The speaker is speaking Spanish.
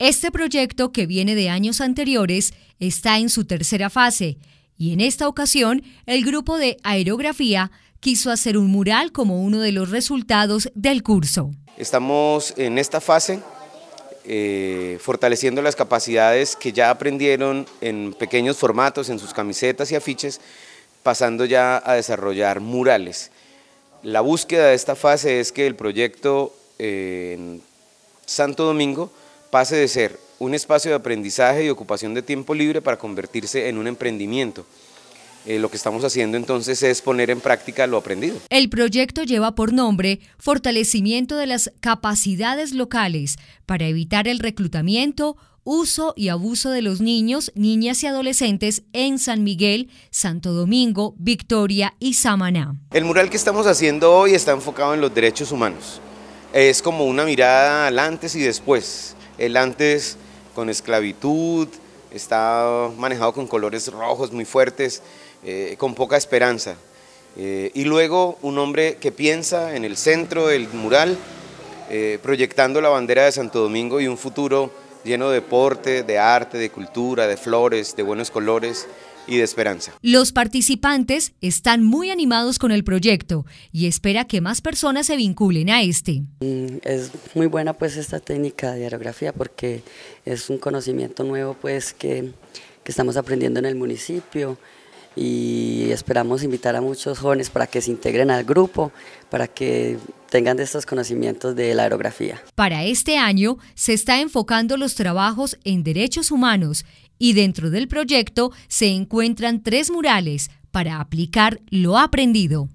Este proyecto, que viene de años anteriores, está en su tercera fase y en esta ocasión el grupo de aerografía quiso hacer un mural como uno de los resultados del curso. Estamos en esta fase eh, fortaleciendo las capacidades que ya aprendieron en pequeños formatos, en sus camisetas y afiches, pasando ya a desarrollar murales. La búsqueda de esta fase es que el proyecto eh, en Santo Domingo pase de ser un espacio de aprendizaje y ocupación de tiempo libre para convertirse en un emprendimiento. Eh, lo que estamos haciendo entonces es poner en práctica lo aprendido. El proyecto lleva por nombre Fortalecimiento de las capacidades locales para evitar el reclutamiento, uso y abuso de los niños, niñas y adolescentes en San Miguel, Santo Domingo, Victoria y Samaná. El mural que estamos haciendo hoy está enfocado en los derechos humanos. Es como una mirada al antes y después el antes con esclavitud, está manejado con colores rojos muy fuertes, eh, con poca esperanza. Eh, y luego un hombre que piensa en el centro del mural, eh, proyectando la bandera de Santo Domingo y un futuro lleno de deporte, de arte, de cultura, de flores, de buenos colores y de esperanza. Los participantes están muy animados con el proyecto y espera que más personas se vinculen a este. Mm, es muy buena pues esta técnica de aerografía porque es un conocimiento nuevo pues que, que estamos aprendiendo en el municipio y esperamos invitar a muchos jóvenes para que se integren al grupo, para que tengan estos conocimientos de la aerografía. Para este año se está enfocando los trabajos en derechos humanos y dentro del proyecto se encuentran tres murales para aplicar lo aprendido.